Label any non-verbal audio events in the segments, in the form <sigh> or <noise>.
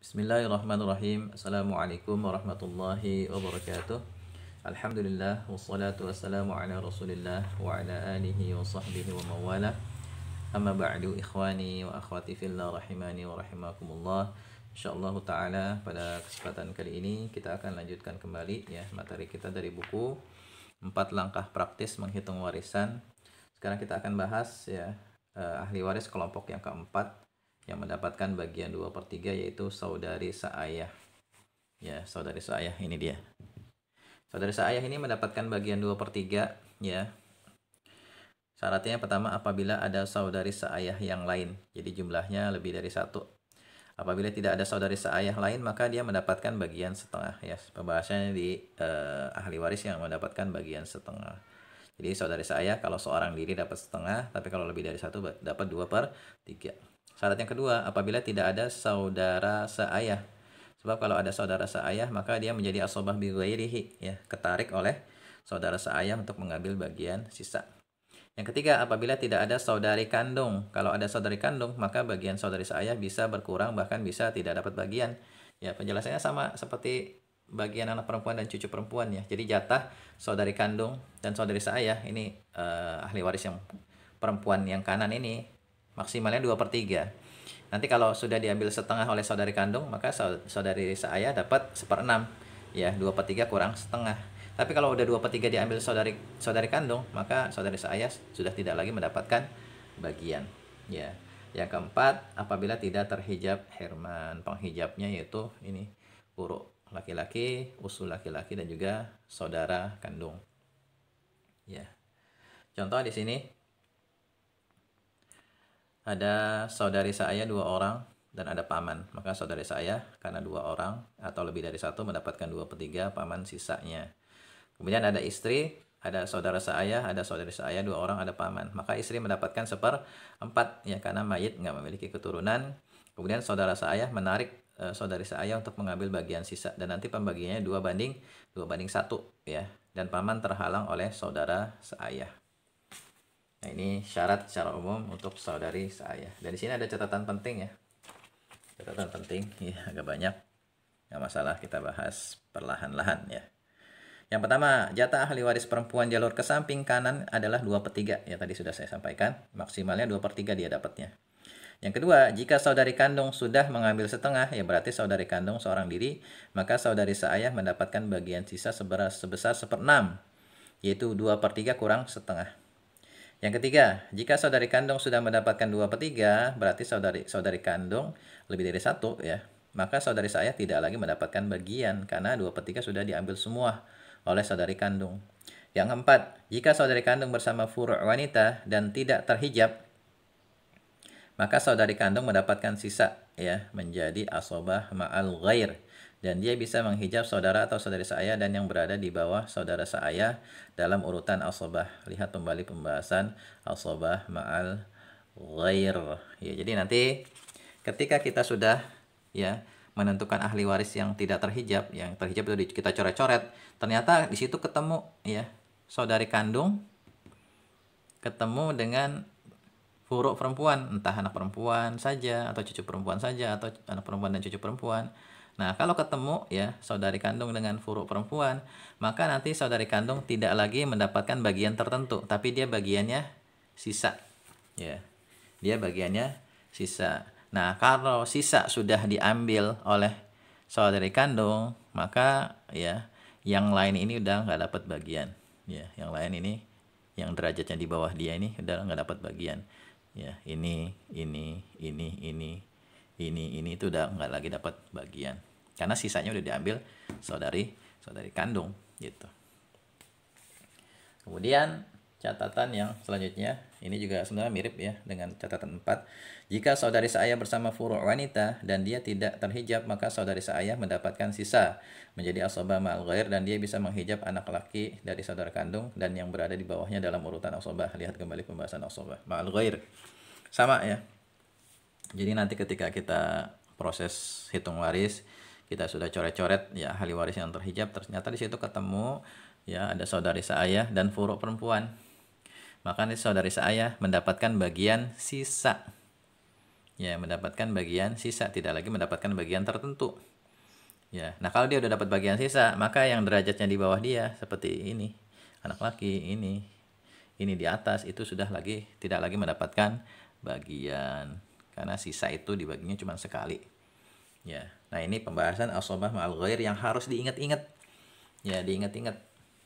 Bismillahirrahmanirrahim. Assalamualaikum warahmatullahi wabarakatuh. Alhamdulillah wassalatu wassalamu ala Rasulillah wa ala alihi wa sahbihi wa mawala. Amma ba'du ikhwani wa akhwati fillah rahimani wa rahimakumullah. Insyaallah taala pada kesempatan kali ini kita akan lanjutkan kembali ya materi kita dari buku empat langkah praktis menghitung warisan. Sekarang kita akan bahas ya eh, ahli waris kelompok yang keempat yang mendapatkan bagian 2 per 3 yaitu saudari seayah. Ya, saudari seayah ini dia. Saudari seayah ini mendapatkan bagian 2 per 3 ya. Syaratnya pertama apabila ada saudari seayah yang lain. Jadi jumlahnya lebih dari satu. Apabila tidak ada saudari seayah lain, maka dia mendapatkan bagian setengah. Ya, pembahasannya di eh, ahli waris yang mendapatkan bagian setengah. Jadi saudari saya kalau seorang diri dapat setengah, tapi kalau lebih dari satu dapat dua per tiga Syarat yang kedua, apabila tidak ada saudara seayah. Sebab kalau ada saudara seayah, maka dia menjadi asobah bighairihi, ya, ketarik oleh saudara seayah untuk mengambil bagian sisa. Yang ketiga, apabila tidak ada saudari kandung. Kalau ada saudari kandung, maka bagian saudari seayah bisa berkurang, bahkan bisa tidak dapat bagian. Ya, penjelasannya sama seperti bagian anak perempuan dan cucu perempuan ya. Jadi jatah saudari kandung dan saudari seayah ini eh, ahli waris yang perempuan yang kanan ini maksimalnya 2 per 3. Nanti kalau sudah diambil setengah oleh saudari kandung, maka saudari saya dapat 1 ya, per 6. Ya, 2 per 3 kurang setengah. Tapi kalau udah 2 per 3 diambil saudari, saudari kandung, maka saudari saya sudah tidak lagi mendapatkan bagian. Ya. Yang keempat, apabila tidak terhijab Herman, penghijabnya yaitu ini buruk laki-laki, usul laki-laki dan juga saudara kandung. Ya. Contoh di sini ada saudari saya dua orang dan ada paman. Maka saudari saya karena dua orang atau lebih dari satu mendapatkan dua per tiga paman sisanya. Kemudian ada istri, ada saudara saya, ada saudari saya, dua orang, ada paman. Maka istri mendapatkan seper ya karena mayit nggak memiliki keturunan. Kemudian saudara saya menarik e, saudari saya untuk mengambil bagian sisa dan nanti pembagiannya dua banding dua banding satu ya. Dan paman terhalang oleh saudara saya. Nah, ini syarat secara umum untuk saudari saya. Dan di sini ada catatan penting ya. Catatan penting, <laughs> ya agak banyak. Gak masalah, kita bahas perlahan-lahan ya. Yang pertama, jatah ahli waris perempuan jalur ke samping kanan adalah 2 per 3. Ya, tadi sudah saya sampaikan. Maksimalnya 2 per 3 dia dapatnya. Yang kedua, jika saudari kandung sudah mengambil setengah, ya berarti saudari kandung seorang diri, maka saudari seayah mendapatkan bagian sisa sebesar, sebesar 1 per 6, yaitu 2 per 3 kurang setengah. Yang ketiga, jika saudari kandung sudah mendapatkan dua per 3, berarti saudari saudari kandung lebih dari satu ya. Maka saudari saya tidak lagi mendapatkan bagian karena dua per 3 sudah diambil semua oleh saudari kandung. Yang keempat, jika saudari kandung bersama furu' wanita dan tidak terhijab, maka saudari kandung mendapatkan sisa ya menjadi asobah ma'al ghair dan dia bisa menghijab saudara atau saudari saya dan yang berada di bawah saudara saya dalam urutan asobah. Lihat kembali pembahasan asobah ma'al ghair. Ya, jadi nanti ketika kita sudah ya menentukan ahli waris yang tidak terhijab, yang terhijab itu kita coret-coret, ternyata di situ ketemu ya saudari kandung ketemu dengan furuk perempuan, entah anak perempuan saja atau cucu perempuan saja atau anak perempuan dan cucu perempuan Nah, kalau ketemu ya saudari kandung dengan furuk perempuan, maka nanti saudari kandung tidak lagi mendapatkan bagian tertentu, tapi dia bagiannya sisa. Ya. Dia bagiannya sisa. Nah, kalau sisa sudah diambil oleh saudari kandung, maka ya yang lain ini udah nggak dapat bagian. Ya, yang lain ini yang derajatnya di bawah dia ini udah nggak dapat bagian. Ya, ini, ini, ini, ini, ini, ini itu udah nggak lagi dapat bagian karena sisanya udah diambil saudari saudari kandung gitu. Kemudian catatan yang selanjutnya ini juga sebenarnya mirip ya dengan catatan 4. Jika saudari saya bersama furu wanita dan dia tidak terhijab maka saudari saya mendapatkan sisa menjadi asobah ma'al ghair dan dia bisa menghijab anak laki dari saudara kandung dan yang berada di bawahnya dalam urutan asobah. Lihat kembali pembahasan asobah ma'al ghair. Sama ya. Jadi nanti ketika kita proses hitung waris kita sudah coret-coret ya ahli waris yang terhijab ternyata di situ ketemu ya ada saudari saya dan furuk perempuan maka nih saudari saya mendapatkan bagian sisa ya mendapatkan bagian sisa tidak lagi mendapatkan bagian tertentu ya nah kalau dia udah dapat bagian sisa maka yang derajatnya di bawah dia seperti ini anak laki ini ini di atas itu sudah lagi tidak lagi mendapatkan bagian karena sisa itu dibaginya cuma sekali Ya. Nah, ini pembahasan asobah ma'al ghair yang harus diingat-ingat. Ya, diingat-ingat.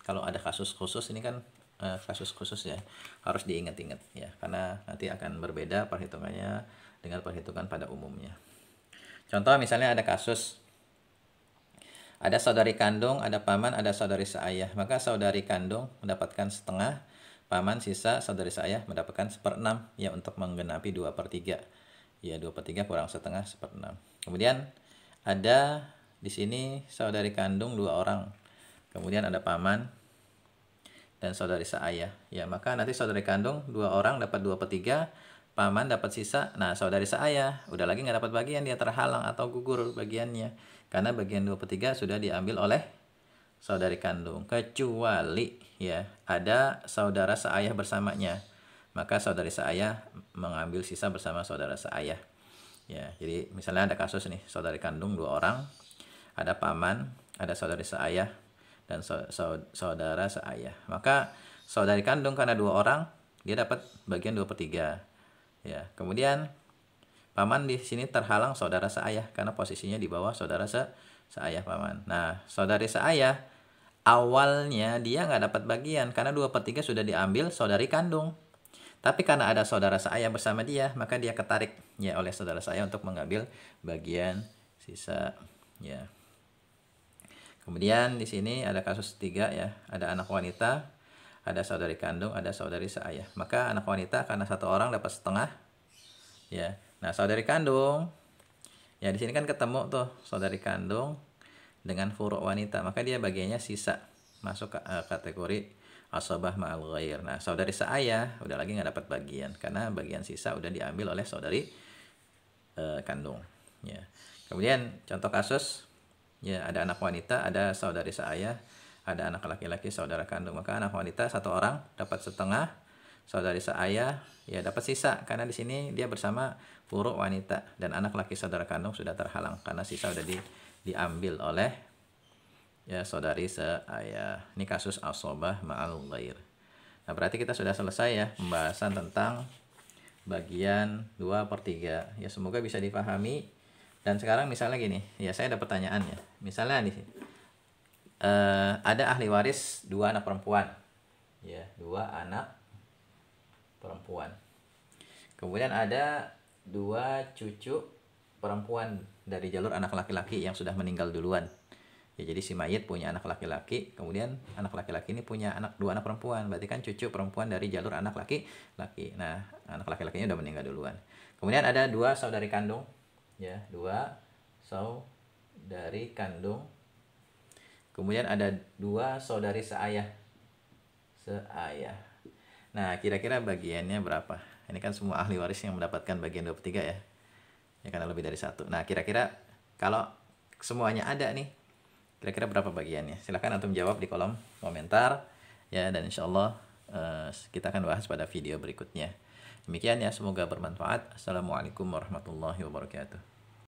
Kalau ada kasus khusus ini kan uh, kasus khusus ya, harus diingat-ingat ya, karena nanti akan berbeda perhitungannya dengan perhitungan pada umumnya. Contoh misalnya ada kasus ada saudari kandung, ada paman, ada saudari seayah. Maka saudari kandung mendapatkan setengah, paman sisa, saudari seayah mendapatkan seperenam ya untuk menggenapi dua per tiga ya 2 per 3 kurang setengah enam Kemudian ada di sini saudari kandung dua orang. Kemudian ada paman dan saudari seayah. Ya, maka nanti saudari kandung dua orang dapat 2 per 3, paman dapat sisa. Nah, saudari seayah udah lagi nggak dapat bagian, dia terhalang atau gugur bagiannya. Karena bagian 2 per 3 sudah diambil oleh saudari kandung. Kecuali ya ada saudara seayah bersamanya maka saudari saya mengambil sisa bersama saudara saya. Ya, jadi misalnya ada kasus nih, saudari kandung dua orang, ada paman, ada saudari saya dan saudara saya. Maka saudari kandung karena dua orang, dia dapat bagian dua per tiga. Ya, kemudian paman di sini terhalang saudara saya karena posisinya di bawah saudara se saya paman. Nah, saudari saya awalnya dia nggak dapat bagian karena dua per tiga sudah diambil saudari kandung. Tapi karena ada saudara saya bersama dia, maka dia ketarik ya oleh saudara saya untuk mengambil bagian sisa ya. Kemudian di sini ada kasus tiga ya, ada anak wanita, ada saudari kandung, ada saudari saya. Maka anak wanita karena satu orang dapat setengah ya. Nah, saudari kandung ya di sini kan ketemu tuh saudari kandung dengan furuk wanita, maka dia bagiannya sisa masuk ke eh, kategori asobah ma'al ghair. Nah, saudari saya udah lagi nggak dapat bagian karena bagian sisa udah diambil oleh saudari e, kandung. Ya. Kemudian contoh kasus ya ada anak wanita, ada saudari saya, ada anak laki-laki saudara kandung. Maka anak wanita satu orang dapat setengah, saudari saya ya dapat sisa karena di sini dia bersama buruk wanita dan anak laki saudara kandung sudah terhalang karena sisa udah di, diambil oleh ya saudari seayah. Ini kasus asobah ma'al ghair. Nah, berarti kita sudah selesai ya pembahasan tentang bagian 2 per 3. Ya, semoga bisa difahami Dan sekarang misalnya gini, ya saya ada pertanyaan ya. Misalnya nih, uh, ada ahli waris dua anak perempuan. Ya, dua anak perempuan. Kemudian ada dua cucu perempuan dari jalur anak laki-laki yang sudah meninggal duluan ya jadi si mayit punya anak laki-laki kemudian anak laki-laki ini punya anak dua anak perempuan berarti kan cucu perempuan dari jalur anak laki-laki nah anak laki-lakinya udah meninggal duluan kemudian ada dua saudari kandung ya dua saudari kandung kemudian ada dua saudari seayah seayah nah kira-kira bagiannya berapa ini kan semua ahli waris yang mendapatkan bagian 23 ya ya karena lebih dari satu nah kira-kira kalau semuanya ada nih kira-kira berapa bagiannya silahkan antum jawab di kolom komentar ya dan insya Allah uh, eh, kita akan bahas pada video berikutnya demikian ya semoga bermanfaat assalamualaikum warahmatullahi wabarakatuh